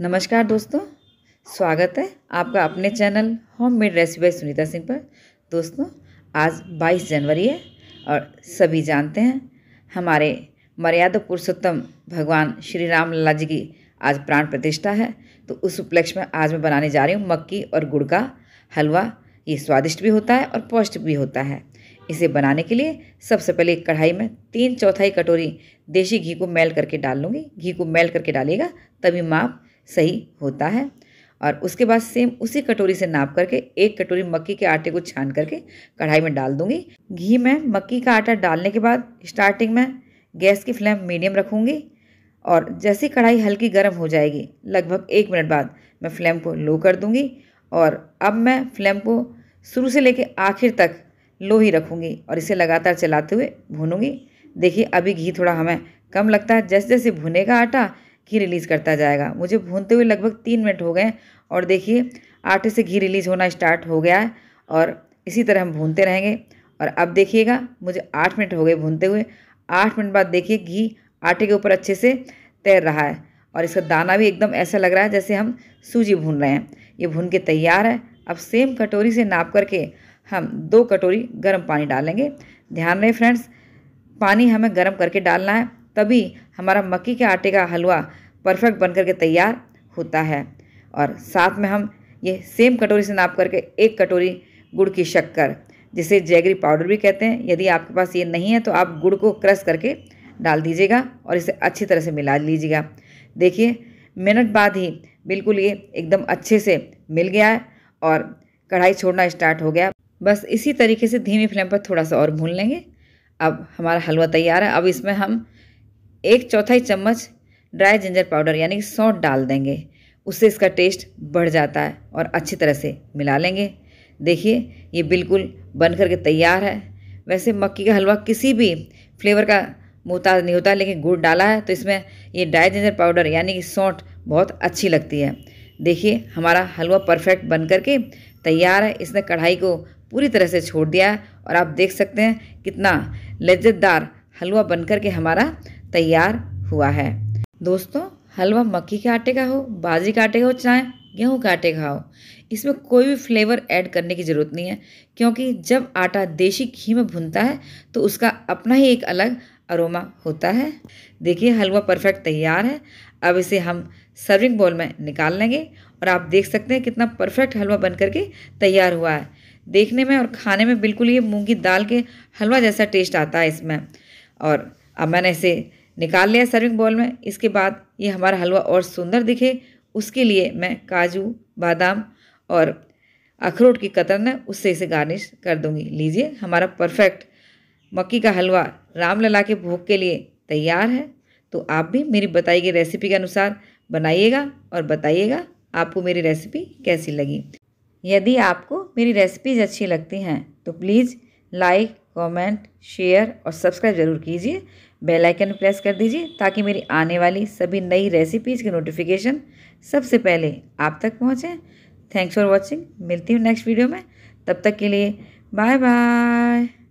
नमस्कार दोस्तों स्वागत है आपका अपने channel home made recipe Sunita Singh पर दोस्तों आज 22 जनवरी है और सभी जानते हैं हमारे मर्यादा पुरुषोत्तम भगवान श्री राम लला जी की आज प्राण प्रतिष्ठा है तो उस उपलक्ष्य में आज मैं बनाने जा रही हूँ मक्की और गुड़ का हलवा ये स्वादिष्ट भी होता है और पौष्टिक भी होता है इसे बनाने के लिए सबसे पहले कढ़ाई में तीन चौथाई कटोरी देसी घी को मेल करके डाल लूँगी घी को मेल करके डालेगा तभी माप सही होता है और उसके बाद सेम उसी कटोरी से नाप करके एक कटोरी मक्की के आटे को छान करके कढ़ाई में डाल दूंगी घी में मक्की का आटा डालने के बाद स्टार्टिंग में गैस की फ्लेम मीडियम रखूँगी और जैसे कढ़ाई हल्की गर्म हो जाएगी लगभग एक मिनट बाद मैं फ्लेम को लो कर दूँगी और अब मैं फ्लेम को शुरू से लेकर आखिर तक लो ही रखूँगी और इसे लगातार चलाते हुए भूनूँगी देखिए अभी घी थोड़ा हमें कम लगता है जैसे जैसे भुनेगा आटा घी रिलीज़ करता जाएगा मुझे भूनते हुए लगभग तीन मिनट हो गए और देखिए आटे से घी रिलीज़ होना स्टार्ट हो गया है और इसी तरह हम भूनते रहेंगे और अब देखिएगा मुझे आठ मिनट हो गए भूनते हुए आठ मिनट बाद देखिए घी आटे के ऊपर अच्छे से तैर रहा है और इसका दाना भी एकदम ऐसा लग रहा है जैसे हम सूजी भून रहे हैं ये भून के तैयार है अब सेम कटोरी से नाप करके हम दो कटोरी गर्म पानी डालेंगे ध्यान रहे फ्रेंड्स पानी हमें गर्म करके डालना है तभी हमारा मक्की के आटे का हलवा परफेक्ट बन करके तैयार होता है और साथ में हम ये सेम कटोरी से नाप करके एक कटोरी गुड़ की शक्कर जिसे जैगरी पाउडर भी कहते हैं यदि आपके पास ये नहीं है तो आप गुड़ को क्रश करके डाल दीजिएगा और इसे अच्छी तरह से मिला लीजिएगा देखिए मिनट बाद ही बिल्कुल ये एकदम अच्छे से मिल गया है और कढ़ाई छोड़ना स्टार्ट हो गया बस इसी तरीके से धीमी फ्लेम पर थोड़ा सा और भून लेंगे अब हमारा हलवा तैयार है अब इसमें हम एक चौथाई चम्मच ड्राई जिंजर पाउडर यानी कि सौंठ डाल देंगे उससे इसका टेस्ट बढ़ जाता है और अच्छी तरह से मिला लेंगे देखिए ये बिल्कुल बन करके तैयार है वैसे मक्की का हलवा किसी भी फ्लेवर का मोहताज नहीं होता लेकिन गुड़ डाला है तो इसमें ये ड्राई जिंजर पाउडर यानी कि सौंठ बहुत अच्छी लगती है देखिए हमारा हलवा परफेक्ट बन करके तैयार है इसने कढ़ाई को पूरी तरह से छोड़ दिया है और आप देख सकते हैं कितना लज्जतदार हलवा बन करके हमारा तैयार हुआ है दोस्तों हलवा मक्की के आटे का हो बाजरी के आटे का हो चाहे गेहूँ का आटे का हो इसमें कोई भी फ्लेवर ऐड करने की ज़रूरत नहीं है क्योंकि जब आटा देसी घी में भुनता है तो उसका अपना ही एक अलग अरोमा होता है देखिए हलवा परफेक्ट तैयार है अब इसे हम सर्विंग बॉल में निकाल लेंगे और आप देख सकते हैं कितना परफेक्ट हलवा बन करके तैयार हुआ है देखने में और खाने में बिल्कुल ये मूँगी दाल के हलवा जैसा टेस्ट आता है इसमें और अब मैंने इसे निकाल लिया सर्विंग बॉल में इसके बाद ये हमारा हलवा और सुंदर दिखे उसके लिए मैं काजू बादाम और अखरोट की कतरन उससे इसे गार्निश कर दूंगी लीजिए हमारा परफेक्ट मक्की का हलवा रामलला के भोग के लिए तैयार है तो आप भी मेरी बताई गई रेसिपी के अनुसार बनाइएगा और बताइएगा आपको मेरी रेसिपी कैसी लगी यदि आपको मेरी रेसिपीज अच्छी लगती हैं तो प्लीज़ लाइक कमेंट, शेयर और सब्सक्राइब ज़रूर कीजिए बेल आइकन प्रेस कर दीजिए ताकि मेरी आने वाली सभी नई रेसिपीज़ की नोटिफिकेशन सबसे पहले आप तक पहुँचें थैंक्स फॉर वॉचिंग मिलती हूँ नेक्स्ट वीडियो में तब तक के लिए बाय बाय